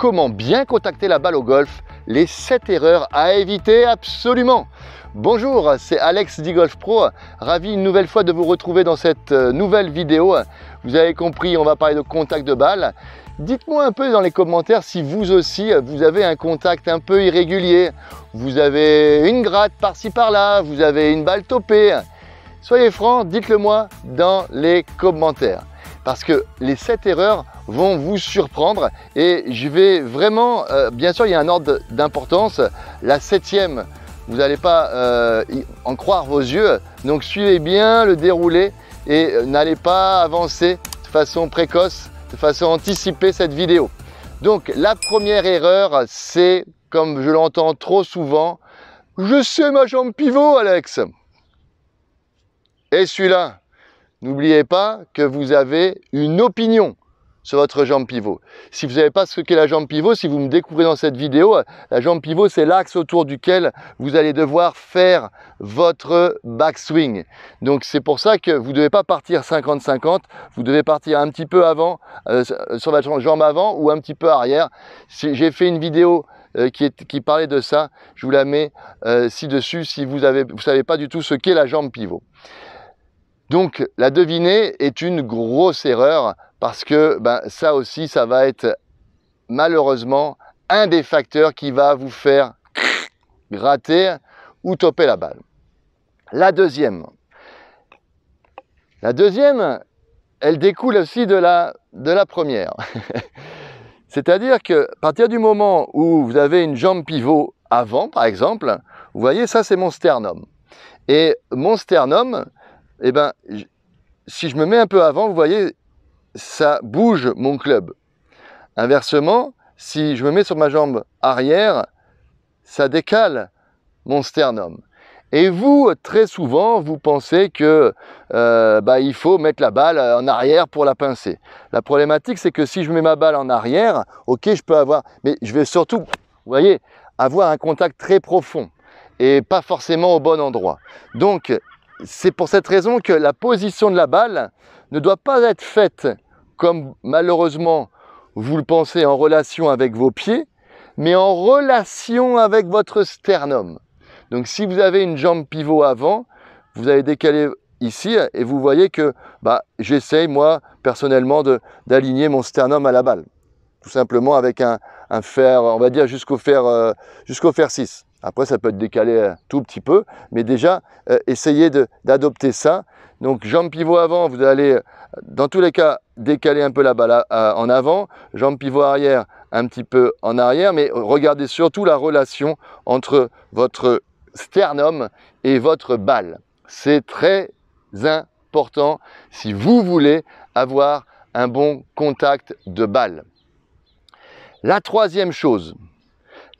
comment bien contacter la balle au golf, les 7 erreurs à éviter absolument. Bonjour, c'est Alex d'Igolf Pro, ravi une nouvelle fois de vous retrouver dans cette euh, nouvelle vidéo. Vous avez compris, on va parler de contact de balle. Dites-moi un peu dans les commentaires si vous aussi, euh, vous avez un contact un peu irrégulier. Vous avez une gratte par-ci par-là, vous avez une balle topée. Soyez francs, dites-le moi dans les commentaires parce que les sept erreurs vont vous surprendre et je vais vraiment, euh, bien sûr il y a un ordre d'importance, la septième, vous n'allez pas euh, en croire vos yeux, donc suivez bien le déroulé et euh, n'allez pas avancer de façon précoce, de façon anticipée cette vidéo. Donc la première erreur, c'est, comme je l'entends trop souvent, je sais ma jambe pivot Alex. Et celui-là, N'oubliez pas que vous avez une opinion sur votre jambe pivot. Si vous n'avez pas ce qu'est la jambe pivot, si vous me découvrez dans cette vidéo, la jambe pivot, c'est l'axe autour duquel vous allez devoir faire votre backswing. Donc c'est pour ça que vous ne devez pas partir 50-50, vous devez partir un petit peu avant, euh, euh, sur votre jambe avant ou un petit peu arrière. J'ai fait une vidéo euh, qui, parlait de ça, je vous la mets ci-dessus si vous ne vous savez pas du tout ce qu'est la jambe pivot. Donc la deviner est une grosse erreur parce que ben, ça aussi, ça va être malheureusement un des facteurs qui va vous faire gratter ou toper la balle. La deuxième. La deuxième, elle découle aussi de la, de la première. C'est-à-dire que à partir du moment où vous avez une jambe pivot avant, par exemple, vous voyez, ça c'est mon sternum. Et mon sternum, eh ben, si je me mets un peu avant, vous voyez, ça bouge mon club. Inversement, si je me mets sur ma jambe arrière, ça décale mon sternum. Et vous, très souvent, vous pensez que euh, bah, il faut mettre la balle en arrière pour la pincer. La problématique, c'est que si je mets ma balle en arrière, ok, je peux avoir, mais je vais surtout, vous voyez, avoir un contact très profond et pas forcément au bon endroit. Donc, c'est pour cette raison que la position de la balle ne doit pas être faite comme malheureusement vous le pensez en relation avec vos pieds, mais en relation avec votre sternum. Donc si vous avez une jambe pivot avant, vous allez décaler ici et vous voyez que bah, j'essaye moi personnellement d'aligner mon sternum à la balle. Tout simplement avec un, fer, on va dire jusqu'au fer, euh, jusqu'au fer 6. Après, ça peut être décalé un tout petit peu, mais déjà, euh, essayez d'adopter ça. Donc, jambe pivot avant, vous allez, euh, dans tous les cas, décaler un peu la balle euh, en avant, jambe pivot arrière, un petit peu en arrière, mais regardez surtout la relation entre votre sternum et votre balle. C'est très important si vous voulez avoir un bon contact de balle. La troisième chose,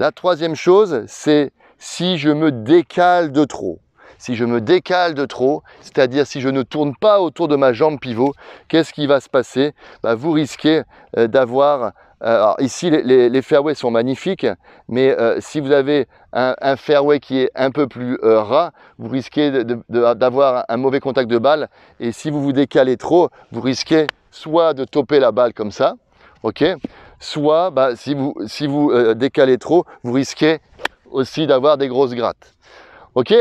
la troisième chose, c'est si je me décale de trop. Si je me décale de trop, c'est-à-dire si je ne tourne pas autour de ma jambe pivot, qu'est-ce qui va se passer bah, Vous risquez euh, d'avoir... Euh, ici, les, fairways sont magnifiques, mais euh, si vous avez un, fairway qui est un peu plus ras, vous risquez d'avoir un mauvais contact de balle. Et si vous vous décalez trop, vous risquez soit de toper la balle comme ça, ok soit bah, si vous, euh, décalez trop, vous risquez aussi d'avoir des grosses grattes. Ok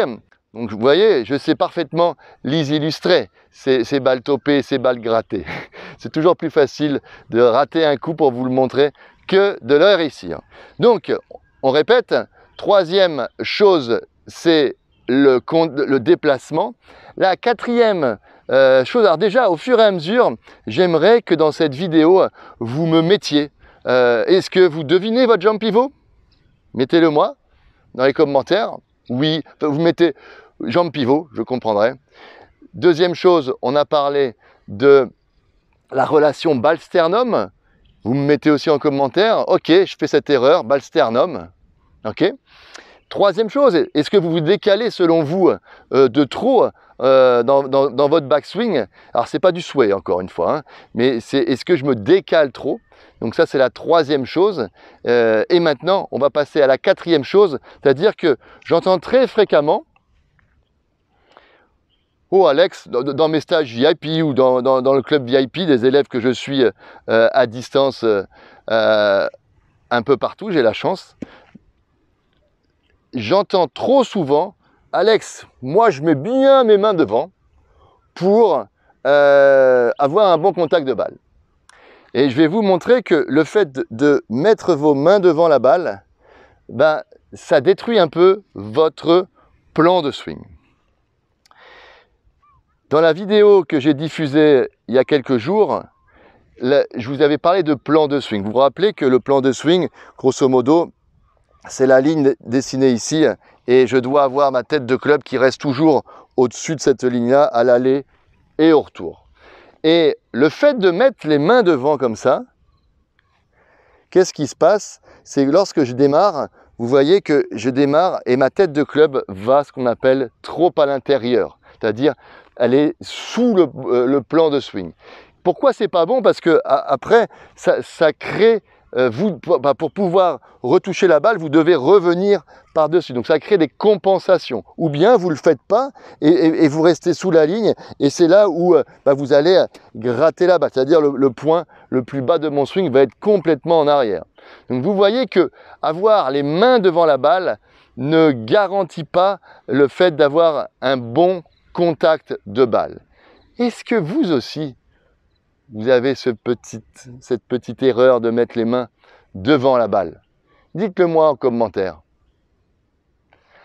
donc vous voyez, je sais parfaitement les illustrer, ces, balles topées, ces balles grattées. C'est toujours plus facile de rater un coup pour vous le montrer que de le réussir Donc, on répète, troisième chose, c'est le, déplacement. La quatrième euh, chose, alors déjà, au fur et à mesure, j'aimerais que dans cette vidéo, vous me mettiez euh, est-ce que vous devinez votre jambe pivot Mettez-le moi dans les commentaires. Oui, vous mettez jambe pivot, je comprendrai. Deuxième chose, on a parlé de la relation balsternum, Vous me mettez aussi en commentaire, ok, je fais cette erreur, balsternum, Ok Troisième chose, est-ce que vous vous décalez selon vous euh, de trop euh, dans, votre backswing Alors c'est pas du souhait encore une fois, hein, mais est-ce que je me décale trop Donc ça c'est la troisième chose. Euh, et maintenant on va passer à la quatrième chose, c'est-à-dire que j'entends très fréquemment Oh Alex, dans, mes stages VIP ou dans, le club VIP des élèves que je suis à distance un peu partout, j'ai la chance, j'entends trop souvent, Alex, moi je mets bien mes mains devant pour euh, avoir un bon contact de balle. Et je vais vous montrer que le fait de mettre vos mains devant la balle, ben, ça détruit un peu votre plan de swing. Dans la vidéo que j'ai diffusée il y a quelques jours, je vous avais parlé de plan de swing. Vous vous rappelez que le plan de swing, grosso modo, c'est la ligne dessinée ici et je dois avoir ma tête de club qui reste toujours au-dessus de cette ligne-là à l'aller et au retour. Et le fait de mettre les mains devant comme ça, qu'est-ce qui se passe C'est que lorsque je démarre, vous voyez que je démarre et ma tête de club va ce qu'on appelle trop à l'intérieur, c'est-à-dire elle est sous le, euh, plan de swing. Pourquoi c'est pas bon Parce que après, ça crée euh, bah, pour, pouvoir retoucher la balle, vous devez revenir par-dessus. Donc ça crée des compensations. Ou bien vous ne le faites pas et, vous restez sous la ligne et c'est là où euh, bah, vous allez euh, gratter la balle. C'est-à-dire le, le, point le plus bas de mon swing va être complètement en arrière. Donc vous voyez que avoir les mains devant la balle ne garantit pas le fait d'avoir un bon contact de balle. Est-ce que vous aussi, vous avez cette petite erreur de mettre les mains devant la balle Dites-le moi en commentaire.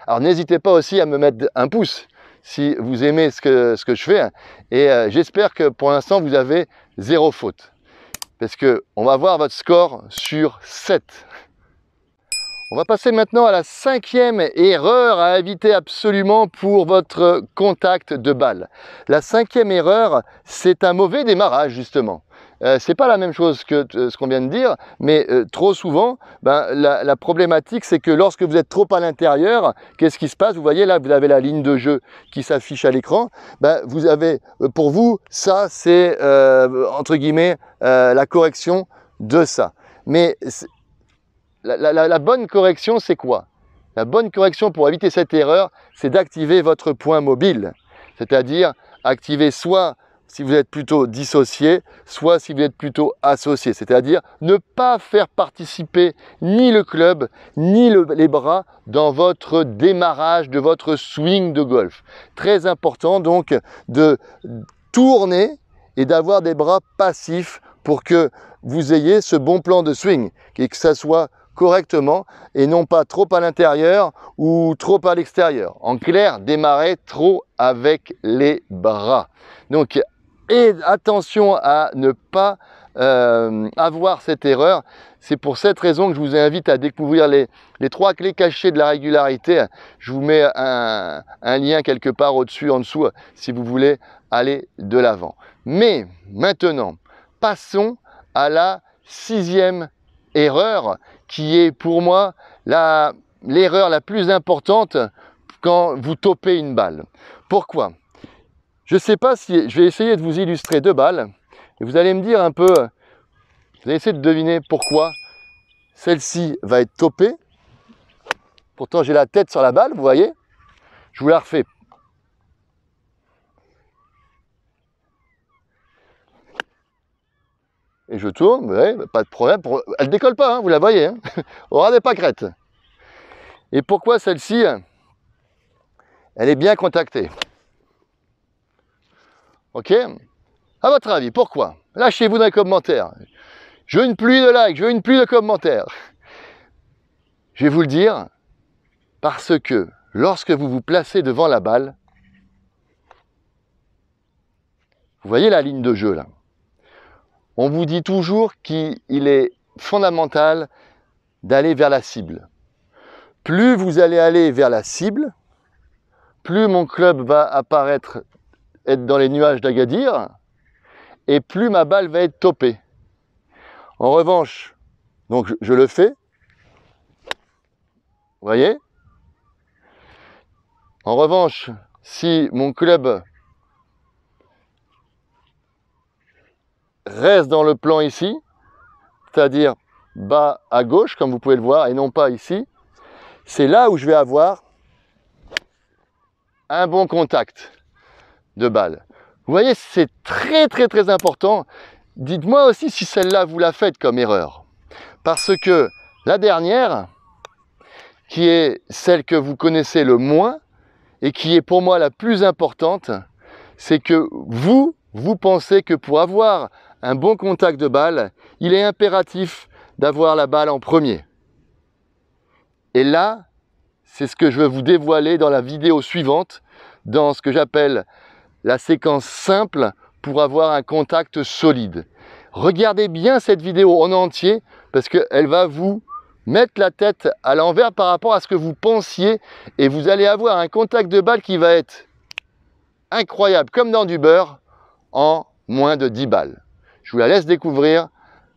Alors n'hésitez pas aussi à me mettre un pouce si vous aimez ce que, je fais. Et euh, j'espère que pour l'instant, vous avez zéro faute. Parce qu'on va voir votre score sur 7. On va passer maintenant à la cinquième erreur à éviter absolument pour votre contact de balle. La cinquième erreur, c'est un mauvais démarrage justement. Euh, c'est pas la même chose que euh, ce qu'on vient de dire, mais euh, trop souvent, ben, la, problématique c'est que lorsque vous êtes trop à l'intérieur, qu'est-ce qui se passe Vous voyez là, vous avez la ligne de jeu qui s'affiche à l'écran. Ben, vous avez, pour vous, ça c'est entre guillemets la correction de ça. Mais la, bonne correction, c'est quoi La bonne correction pour éviter cette erreur, c'est d'activer votre point mobile. C'est-à-dire activer soit si vous êtes plutôt dissocié, soit si vous êtes plutôt associé. C'est-à-dire ne pas faire participer ni le club, ni les bras dans votre démarrage de votre swing de golf. Très important donc de tourner et d'avoir des bras passifs pour que vous ayez ce bon plan de swing, et que ça soit correctement et non pas trop à l'intérieur ou trop à l'extérieur. En clair, démarrer trop avec les bras. Donc, attention à ne pas euh, avoir cette erreur. C'est pour cette raison que je vous invite à découvrir les, trois clés cachées de la régularité. Je vous mets un lien quelque part au-dessus, en dessous, si vous voulez aller de l'avant. Mais maintenant, passons à la sixième erreur qui est pour moi l'erreur la, plus importante quand vous topez une balle. Pourquoi Je ne sais pas si... Je vais essayer de vous illustrer deux balles. Et vous allez me dire un peu... Vous allez essayer de deviner pourquoi celle-ci va être topée. Pourtant, j'ai la tête sur la balle, vous voyez Je vous la refais Et je tourne, bah, pas de problème. Elle ne décolle pas, hein, vous la voyez. Hein Aura pas pâquerettes. Et pourquoi celle-ci hein Elle est bien contactée. Ok À votre avis, pourquoi Lâchez-vous dans les commentaires. Je veux une pluie de likes, je veux une pluie de commentaires. Je vais vous le dire, parce que lorsque vous vous placez devant la balle, vous voyez la ligne de jeu là on vous dit toujours qu'il est fondamental d'aller vers la cible. Plus vous allez aller vers la cible, plus mon club va apparaître, être dans les nuages d'Agadir, et plus ma balle va être topée. En revanche, donc je, le fais, vous voyez En revanche, si mon club reste dans le plan ici, c'est-à-dire bas à gauche, comme vous pouvez le voir, et non pas ici, c'est là où je vais avoir un bon contact de balle. Vous voyez, c'est très très très important. Dites-moi aussi si celle-là, vous la faites comme erreur. Parce que la dernière, qui est celle que vous connaissez le moins, et qui est pour moi la plus importante, c'est que vous, vous pensez que pour avoir un bon contact de balle, il est impératif d'avoir la balle en premier. Et là, c'est ce que je vais vous dévoiler dans la vidéo suivante, dans ce que j'appelle la séquence simple pour avoir un contact solide. Regardez bien cette vidéo en entier parce qu'elle va vous mettre la tête à l'envers par rapport à ce que vous pensiez et vous allez avoir un contact de balle qui va être incroyable comme dans du beurre en moins de 10 balles. Je vous la laisse découvrir.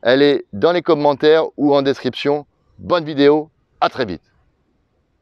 Elle est dans les commentaires ou en description. Bonne vidéo, à très vite.